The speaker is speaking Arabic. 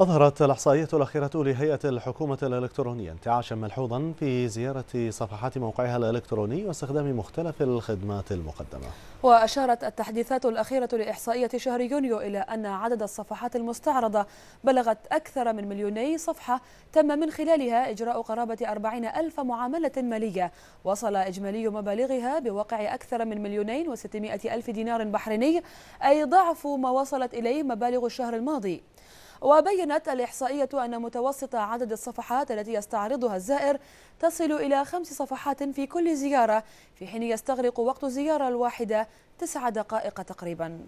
أظهرت الإحصائيات الأخيرة لهيئة الحكومة الإلكترونية انتعاشا ملحوظا في زيارة صفحات موقعها الإلكتروني واستخدام مختلف الخدمات المقدمة وأشارت التحديثات الأخيرة لإحصائية شهر يونيو إلى أن عدد الصفحات المستعرضة بلغت أكثر من مليوني صفحة تم من خلالها إجراء قرابة 40 ألف معاملة مالية وصل إجمالي مبالغها بواقع أكثر من مليونين وستمائة ألف دينار بحريني أي ضعف ما وصلت إليه مبالغ الشهر الماضي وبينت الإحصائية أن متوسط عدد الصفحات التي يستعرضها الزائر تصل إلى خمس صفحات في كل زيارة في حين يستغرق وقت الزيارة الواحدة تسع دقائق تقريباً